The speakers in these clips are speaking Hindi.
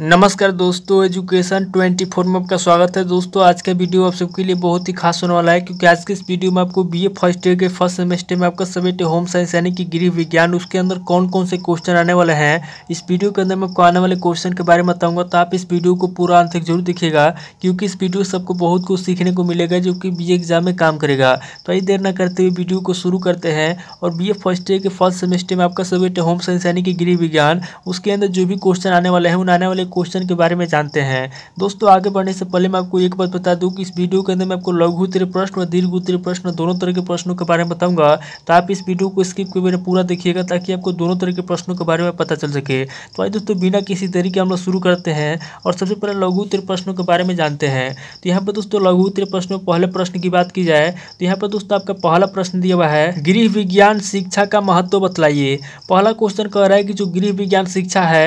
नमस्कार दोस्तों एजुकेशन 24 में आपका स्वागत है दोस्तों आज का वीडियो आप सबके लिए बहुत ही खास होने वाला है क्योंकि आज के इस वीडियो में आपको बीए फर्स्ट ईयर के फर्स्ट सेमेस्टर में आपका सब्जेक्ट होम साइंस यानी कि गृह विज्ञान उसके अंदर कौन कौन से क्वेश्चन आने वाले हैं इस वीडियो के अंदर मैं आपको आने वाले क्वेश्चन के बारे में बताऊँगा तो आप इस वीडियो को पूरा अंत तक जरूर दिखेगा क्योंकि इस वीडियो से आपको बहुत कुछ सीखने को मिलेगा जो कि बी एग्जाम में काम करेगा तो आई देर न करते हुए वीडियो को शुरू करते हैं और बी फर्स्ट ईयर के फर्स्ट सेमेस्टर में आपका सब्जेक्ट होम साइंस यानी कि गृह विज्ञान उसके अंदर जो भी क्वेश्चन आने वाले हैं उन आने वाले वाले क्वेश्चन के बारे में जानते हैं दोस्तों आगे बढ़ने से पहले मैं आपको एक बात बता दूं कि इस वीडियो के अंदर मैं आपको लघु उत्तरी प्रश्न और दीर्घ उत्तरी प्रश्न दोनों तरह के प्रश्नों के बारे में बताऊंगा तो आप इस वीडियो को स्किप के बिना पूरा देखिएगा ताकि आपको दोनों तरह के प्रश्नों के बारे में पता चल सके तो आई दोस्तों बिना किसी तरीके हम लोग शुरू करते हैं और सबसे पहले लघु उत्तरी प्रश्नों के बारे में जानते हैं तो यहाँ पर दोस्तों लघु उत्तरी प्रश्न में पहले प्रश्न की बात की जाए तो यहाँ पर दोस्तों आपका पहला प्रश्न दिया हुआ है गृह विज्ञान शिक्षा का महत्व बतलाइए पहला क्वेश्चन कह रहा है कि जो गृह विज्ञान शिक्षा है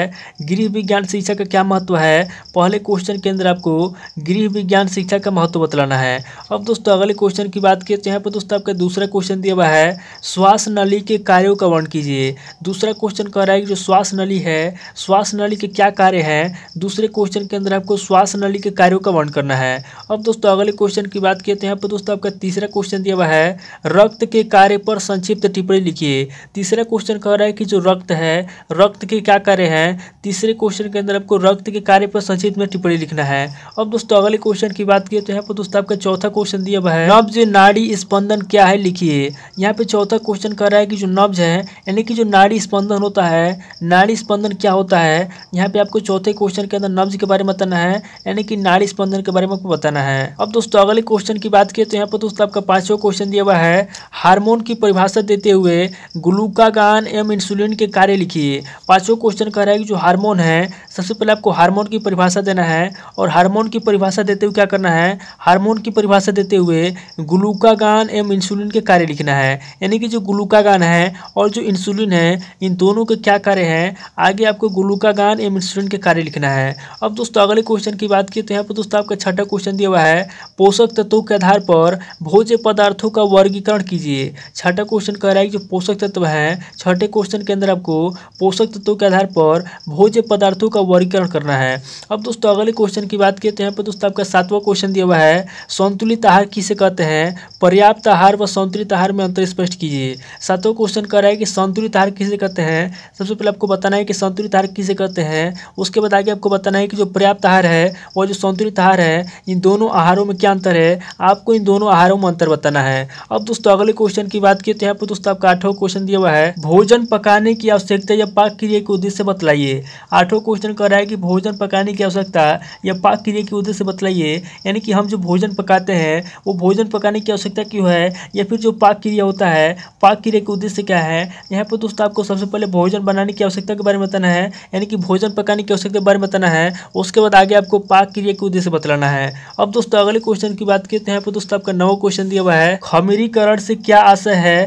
गृह विज्ञान शिक्षा का का क्या महत्व है पहले क्वेश्चन के अंदर आपको गृह विज्ञान शिक्षा का महत्व बतलाना है अब दोस्तों अगले क्वेश्चन की बात करते हैं पर दोस्तों आपका दूसरा क्वेश्चन दिया हुआ है श्वास नली के कार्यों का वर्ण कीजिए दूसरा क्वेश्चन कह रहा है कि जो श्वास नली है श्वास नली के क्या कार्य हैं दूसरे क्वेश्चन के अंदर आपको श्वास नली के कार्यों का वर्ण करना है अब दोस्तों अगले क्वेश्चन की बात करते हैं पर दोस्तों आपका तीसरा क्वेश्चन दिया हुआ है रक्त के कार्य पर संक्षिप्त टिप्पणी लिखिए तीसरा क्वेश्चन कह रहा है कि जो रक्त है रक्त के क्या कार्य हैं तीसरे क्वेश्चन के अंदर आपको आपको रक्त के कार्य पर संक्षिप्त में टिप्पणी लिखना है अब दोस्तों अगले क्वेश्चन की बात करें तो यहाँ पर दोस्तों आपका चौथा क्वेश्चन दिया हुआ है नब्ज नाड़ी स्पंदन क्या है लिखिए यहाँ पे चौथा क्वेश्चन कर रहा है कि जो नब्ज है यानी कि जो नाड़ी स्पंदन होता है नाड़ी स्पंदन क्या होता है यहाँ पे आपको चौथे क्वेश्चन के अंदर नब्ज के बारे में बताना है यानी कि नाड़ी स्पंदन के बारे में आपको बताना है अब दोस्तों अगले क्वेश्चन की बात करें तो यहाँ पर दोस्तों आपका पांचवा क्वेश्चन दिया हुआ है हार्मोन की परिभाषा देते हुए ग्लूकागान एवं इंसुलिन के कार्य लिखिए पांचवा क्वेश्चन कह रहा है कि जो हार्मोन है सबसे पहले आपको हार्मोन की परिभाषा देना है और हार्मोन की परिभाषा देते हुए क्या करना है हार्मोन की परिभाषा देते हुए ग्लूकागान एवं इंसुलिन के कार्य लिखना है यानी कि जो ग्लूकागान है और जो इंसुलिन है इन दोनों के क्या कार्य हैं आगे आपको ग्लूकागान एवं इंसुलिन के कार्य लिखना है अब दोस्तों अगले क्वेश्चन की बात की तो यहाँ पर दोस्तों आपका छठा क्वेश्चन दिया हुआ है पोषक तत्वों के आधार पर भोज्य पदार्थों का वर्गीकरण कीजिए छठा क्वेश्चन कह रहा है कि जो पोषक तत्व है छठे क्वेश्चन के अंदर आपको पोषक तत्वों के आधार पर भोज्य पदार्थों का वर्गीकरण समीकरण करना है अब दोस्तों अगले क्वेश्चन की बात करते हैं पर दोस्तों आपका सातवां क्वेश्चन दिया हुआ है संतुलित आहार किसे कहते हैं पर्याप्त आहार व संतुलित आहार में अंतर स्पष्ट कीजिए सातवां क्वेश्चन कह रहा है कि संतुलित आहार किसे कहते हैं सबसे पहले आपको बताना है कि संतुलित आहार किसे कहते हैं उसके बाद आगे आपको बताना है कि जो पर्याप्त आहार है और जो संतुलित आहार है इन दोनों आहारों में क्या अंतर है आपको इन दोनों आहारों में अंतर बताना है अब दोस्तों अगले क्वेश्चन की बात करते हैं पर दोस्तों आपका आठवां क्वेश्चन दिया हुआ है भोजन पकाने की आवश्यकता या पाक क्रिया के उद्देश्य बतलाइए आठवां क्वेश्चन कह रहा है है कि भोजन पकाने की आवश्यकता या पाक क्रिया के उद्देश्य बतलाइए यानी कि हम जो भोजन पकाते हैं वो भोजन पकाने की आवश्यकता क्यों है या फिर जो पाक क्रिया होता है पाक क्रिया के उद्देश्य क्या है यहाँ पर दोस्तों आपको सबसे पहले भोजन बनाने की आवश्यकता के बारे में बताना है यानी कि भोजन पकाने की आवश्यकता के बारे में बताना है उसके बाद आगे आपको पाक क्रिया के उद्देश्य बतलाना है अब दोस्तों अगले क्वेश्चन की बात करते हैं दोस्तों आपका नवा क्वेश्चन दिया हुआ है खमीरीकरण से क्या आशय है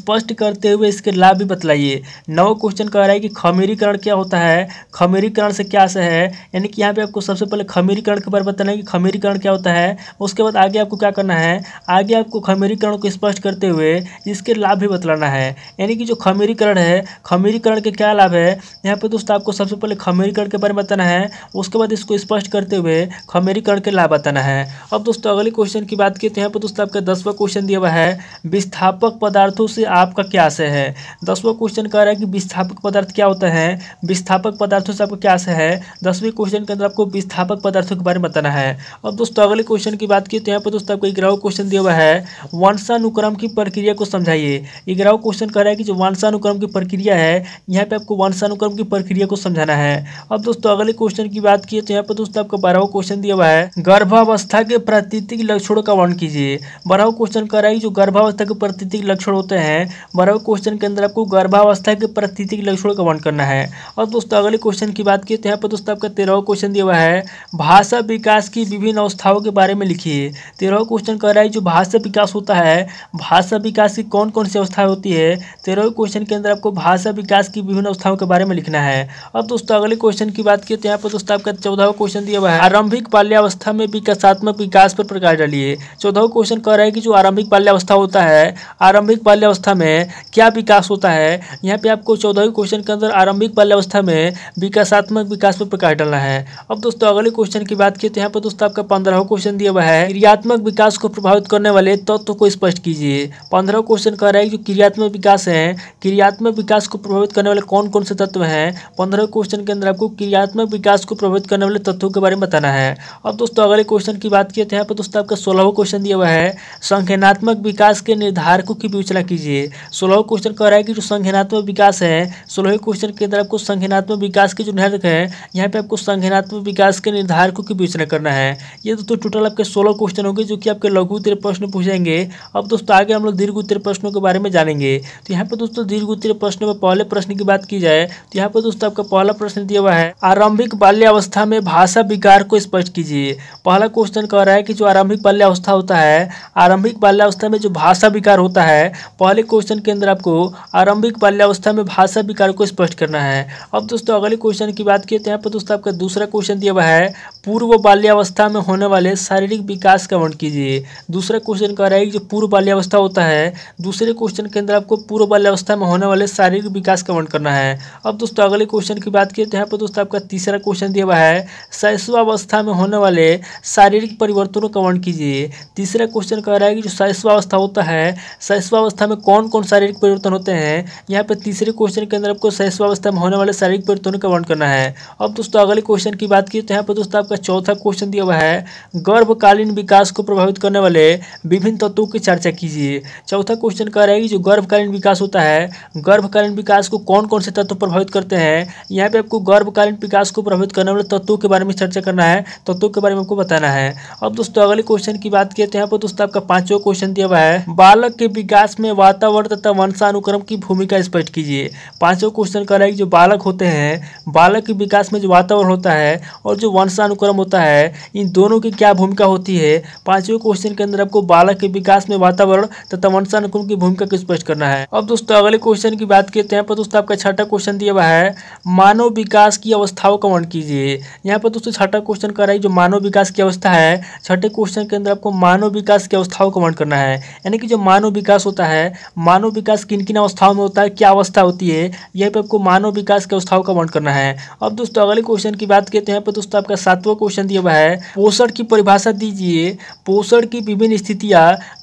स्पष्ट करते हुए इसके लाभ भी बतलाइए नवा क्वेश्चन कह रहा है कि खमीरीकरण क्या होता है खमीरीकरण से क्या क्लास है यानी कि यहाँ पे आपको सबसे पहले खमीरीकरण के बारे में बताना है कि खमीरीकरण क्या होता है उसके बाद आगे आपको क्या करना है आगे आपको खमीरीकरण को स्पष्ट करते हुए इसके लाभ भी बतलाना है यानी कि जो खमीरीकरण है खमीरीकरण के क्या लाभ है यहाँ पर दोस्तों आपको सबसे पहले खमीरीकरण के बारे में बताना है उसके बाद इसको स्पष्ट करते हुए खमीरीकरण के लाभ बताना है अब दोस्तों अगले क्वेश्चन की बात की तो यहाँ पर दोस्तों आपका दसवा क्वेश्चन दिया हुआ है विस्थापक पदार्थों से आपका क्या आशय है दसवा क्वेश्चन कह रहा है कि विस्थापक पदार्थ क्या होता है विस्थापक पदार्थों से आपका क्या आशय है है दसवें क्वेश्चन के अंदर आपको विस्थापक पदार्थों के बारे में बताना है अब दोस्तों अगले क्वेश्चन की बात की तो यहाँ पर दोस्तों आपको ग्यारह क्वेश्चन दिया हुआ है वंशानुक्रम की प्रक्रिया को समझाइए ग्यारह क्वेश्चन कह रहा है कि जो वंशानुक्रम की प्रक्रिया है यहाँ पर आपको वंशानुक्रम की प्रक्रिया को समझाना है अब दोस्तों अगले क्वेश्चन की बात की तो यहाँ पर दोस्तों आपको बारहवा क्वेश्चन दिया हुआ है गर्भावस्था के प्रतीतिक लक्षणों का वर्ण कीजिए बारह क्वेश्चन कह रहा है कि जो गर्भावस्था के प्रतीतिक लक्षण होते हैं बारह क्वेश्चन के अंदर आपको गर्भावस्था के प्रतीतिक लक्षणों का वर्ण करना है और दोस्तों अगले क्वेश्चन की बात की तो यहाँ पर दोस्तों आपका तेरह क्वेश्चन दिया हुआ है भाषा विकास की विभिन्न अवस्थाओं के बारे में लिखिए तेरह क्वेश्चन कह रहा है जो भाषा विकास होता है भाषा विकास की कौन कौन सी अवस्थाएं होती है तेरह क्वेश्चन के अंदर आपको भाषा विकास की विभिन्न अवस्थाओं के बारे में लिखना है अब दोस्तों अगले क्वेश्चन की बात की तो यहाँ पर दोस्तों आपका चौदहवा क्वेश्चन दिया हुआ है आरंभिक बाल्यावस्था में विकासात्मक विकास पर प्रकाश डालिए चौदहवा क्वेश्चन कह रहा है कि जो आरंभिक बाल्यावस्था होता है आरंभिक बाल्यावस्था में क्या विकास होता है यहाँ पे आपको चौदहवें क्वेश्चन के अंदर आरंभिक बाल्यावस्था में विकासात्मक विकास विकास पर प्रकाश डालना है अब दोस्तों अगले क्वेश्चन की बात की तो यहाँ पर दोस्तों आपका पंद्रह क्वेश्चन दिया हुआ है क्रियात्मक विकास को प्रभावित करने वाले तत्व को स्पष्ट कीजिए पंद्रह क्वेश्चन कह रहा है जो क्रियात्मक विकास है क्रियात्मक विकास को प्रभावित करने वाले कौन कौन से तत्व है पंद्रह क्वेश्चन के अंदर आपको क्रियात्मक विकास को प्रभावित करने वाले तत्वों के बारे में बताना है अब दोस्तों अगले क्वेश्चन की बात किया तो यहाँ पर दोस्तों आपका सोलह क्वेश्चन दिया हुआ है संज्ञानात्मक विकास के निर्धारकों की विवेचना कीजिए सोलह क्वेश्चन कह रहा है कि जो संज्ञानात्मक विकास है सोलह क्वेश्चन के अंदर आपको संज्ञानात्मक विकास के जो निर्धारक है यहाँ पे आपको संज्ञानात्मक विकास के निर्धारकों के बीच करना है ये तो दोस्तों टोटल आपके सोलह क्वेश्चन होंगे जो कि आपके लघु उत्तर प्रश्न पूछेंगे अब दोस्तों आगे हम लोग दीर्घ उत्तर प्रश्नों के बारे में जानेंगे तो यहाँ पर दोस्तों दीर्घ उत्तर प्रश्न में पहले प्रश्न की बात की जाए तो यहाँ पर दोस्तों आपका पहला प्रश्न दिया हुआ है आरंभिक बाल्यावस्था में भाषा विकार को स्पष्ट कीजिए पहला क्वेश्चन कह रहा है कि जो आरंभिक बाल्यावस्था होता है आरंभिक बाल्यावस्था में जो भाषा विकार होता है पहले क्वेश्चन के अंदर आपको आरंभिक बाल्यावस्था में भाषा विकार को स्पष्ट करना है अब दोस्तों अगले क्वेश्चन की बात की देखते हैं दोस्तों आपका दूसरा क्वेश्चन दिया हुआ है पूर्व बाल्यावस्था में होने वाले शारीरिक विकास का वर्ण कीजिए दूसरा क्वेश्चन कह रहा है कि जो पूर्व बाल्यावस्था होता है दूसरे क्वेश्चन के अंदर आपको पूर्व बाल्यावस्था में होने वाले शारीरिक विकास का वर्ण करना है अब दोस्तों अगले क्वेश्चन की बात करें तो यहाँ पर दोस्तों आपका तीसरा क्वेश्चन दिया हुआ है शैशवावस्था में होने वाले शारीरिक परिवर्तनों का वर्ण कीजिए तीसरा क्वेश्चन कह रहा है कि जो शैशवावस्था होता है शैशवावस्था में कौन कौन शारीरिक परिवर्तन होते हैं यहाँ पर तीसरे क्वेश्चन के अंदर आपको शैशवावस्था में होने वाले शारीरिक परिवर्तनों का वर्ण करना है अब दोस्तों अगले क्वेश्चन की बात की तो यहाँ पर दोस्तों आपका चौथा क्वेश्चन दिया हुआ है गर्भकालीन विकास को प्रभावित करने वाले विभिन्न तत्वों की चर्चा कीजिए चौथा क्वेश्चन कह रहा है कि जो गर्भकालीन विकास होता है गर्भकालीन विकास को कौन कौन से तत्व प्रभावित करते हैं यहाँ पर आपको गर्भकालीन विकास को प्रभावित करने वाले तत्वों के बारे में चर्चा करना है तत्वों के बारे में आपको बताना है अब दोस्तों अगले क्वेश्चन की बात किए तो यहाँ पर दोस्तों आपका पाँचवा क्वेश्चन दिया हुआ है बालक के विकास में वातावरण तथा वंशानुक्रम की भूमिका स्पष्ट कीजिए पाँचवा क्वेश्चन कह रहा है कि जो बालक होते हैं बालक के विकास आसपास में जो वातावरण होता है और जो वंशानुक्रम होता है इन दोनों की क्या भूमिका होती है पांचवें क्वेश्चन के अंदर आपको बालक के विकास में वातावरण तथा वंशानुक्रम की भूमिका को स्पष्ट करना है अब दोस्तों अगले क्वेश्चन की बात करते हैं पर दोस्तों आपका छठा क्वेश्चन दिया हुआ है मानव विकास की अवस्थाओं का वर्ण कीजिए यहाँ पर दोस्तों छठा क्वेश्चन कर रहा है जो मानव विकास की अवस्था है छठे क्वेश्चन के अंदर आपको मानव विकास की अवस्थाओं का वर्ण करना है यानी कि जो मानव विकास होता है मानव विकास किन किन अवस्थाओं में होता है क्या अवस्था होती है यह पे आपको मानव विकास की अवस्थाओं का वर्ण करना है अब दोस्तों दोस्तों अगले क्वेश्चन की बात करते हैं पर तो दोस्तों आपका सातवां क्वेश्चन दिया हुआ है पोषण की परिभाषा दीजिए पोषण की विभिन्न स्थितियाँ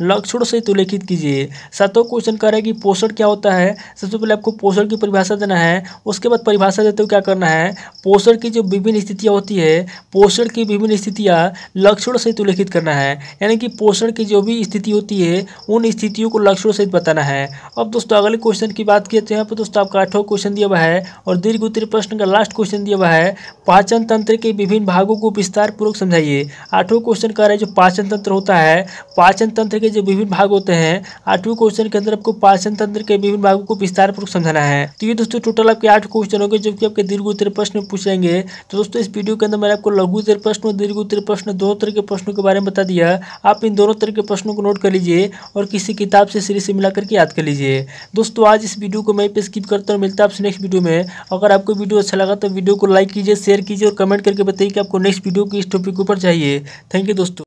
लक्षणों से उल्लेखित कीजिए सातवां क्वेश्चन कह रहा है कि पोषण क्या होता है सबसे पहले आपको पोषण की परिभाषा देना है उसके बाद परिभाषा देते हुए क्या करना है पोषण की जो विभिन्न स्थितियाँ होती है पोषण की विभिन्न स्थितियाँ लक्षणों सहित उल्लेखित करना है यानी कि पोषण की जो भी स्थिति होती है उन स्थितियों को लक्षणों सहित बताना है अब दोस्तों अगले क्वेश्चन की बात करते हैं तो दोस्तों आपका आठवां क्वेश्चन दिया हुआ है और दीर्घ उत्तरी प्रश्न का लास्ट क्वेश्चन दिया हुआ वह है पाचन तंत्र के विभिन्न भागों को विस्तार पूर्वक समझाइए आठवें क्वेश्चन का रहे जो पाचन तंत्र होता है पाचन तंत्र के जो विभिन्न भाग होते हैं आठवें क्वेश्चन के अंदर आपको पाचन तंत्र के विभिन्न भागों को विस्तार पूर्वक समझाना है तो ये दोस्तों टोटल आपके आठ क्वेश्चन होंगे जो कि आपके दीर्घ उत्तर प्रश्न पूछेंगे तो दोस्तों इस वीडियो के अंदर मैंने आपको लघु उत्तर प्रश्न और दीर्घ उत्तर प्रश्न दोनों तरह के प्रश्नों के बारे में बता दिया आप इन दोनों तरह के प्रश्नों को नोट कर लीजिए और किसी किताब से सीरीज से मिला करके याद कर लीजिए दोस्तों आज इस वीडियो को मैं स्किप करता हूँ मिलता है आपसे नेक्स्ट वीडियो में अगर आपको वीडियो अच्छा लगा तो वीडियो को लाइक कीजिए शेयर कीजिए और कमेंट करके बताइए कि आपको नेक्स्ट वीडियो की इस टॉपिक के ऊपर चाहिए थैंक यू दोस्तों